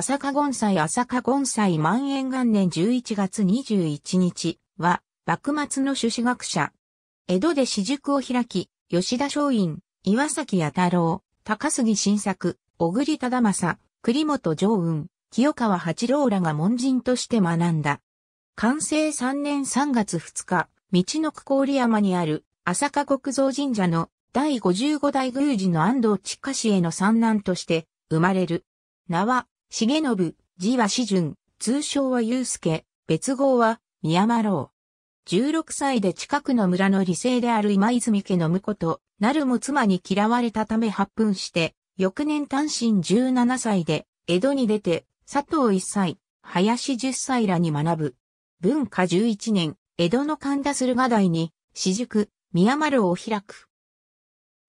浅香盆栽浅香盆栽万円元年11月21日は、幕末の朱子学者。江戸で私塾を開き、吉田松陰、岩崎弥太郎、高杉晋作、小栗忠政、栗本常雲、清川八郎らが門人として学んだ。完成3年3月2日、道の区郡山にある浅香国造神社の第55代宮司の安藤地下氏への三男として生まれる。名は重信、字は詩順、通称は祐介、別号は宮間郎。16歳で近くの村の理性である今泉家の婿と、なるも妻に嫌われたため発奮して、翌年単身17歳で、江戸に出て、佐藤一歳、林十歳らに学ぶ。文化11年、江戸の神田駿河台に、私塾、宮丸を開く。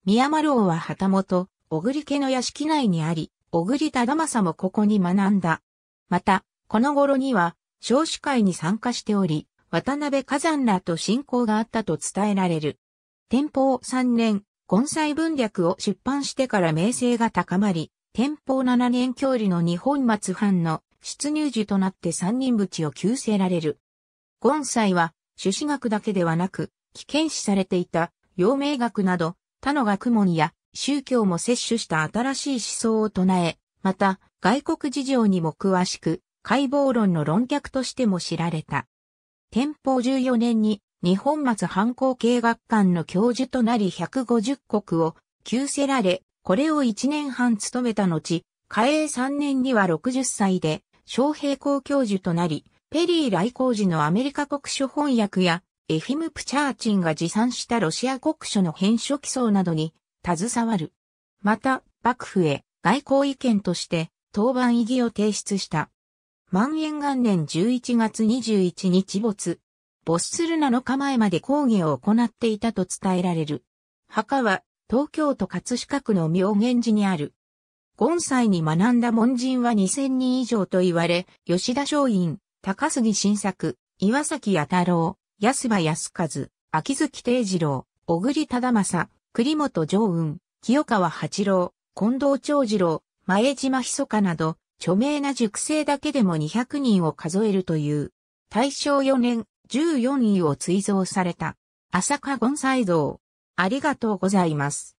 宮丸王は旗本、小栗家の屋敷内にあり、小栗忠政もここに学んだ。また、この頃には、少子会に参加しており、渡辺火山らと親交があったと伝えられる。天保3年、根菜文略を出版してから名声が高まり、天保7年教理の日本末藩の出入時となって三人淵を救せられる。根菜は、朱子学だけではなく、危険視されていた、陽明学など、他の学問や、宗教も摂取した新しい思想を唱え、また、外国事情にも詳しく、解剖論の論客としても知られた。天保14年に日本松反抗系学館の教授となり150国を急せられ、これを1年半務めた後、嘉永3年には60歳で、昌平校教授となり、ペリー来航時のアメリカ国書翻訳や、エフィム・プチャーチンが持参したロシア国書の編書基礎などに携わる。また、幕府へ外交意見として、当番異議を提出した。万延元年11月21日没。没する7日前まで講義を行っていたと伝えられる。墓は、東京都葛飾区の妙源寺にある。今歳に学んだ門人は2000人以上と言われ、吉田松陰、高杉晋作、岩崎弥太郎、安場康和、秋月定次郎、小栗忠正、栗本常雲、清川八郎、近藤長次郎、前島密かなど、著名な塾生だけでも200人を数えるという、大正4年14位を追贈された、浅香ゴンサイありがとうございます。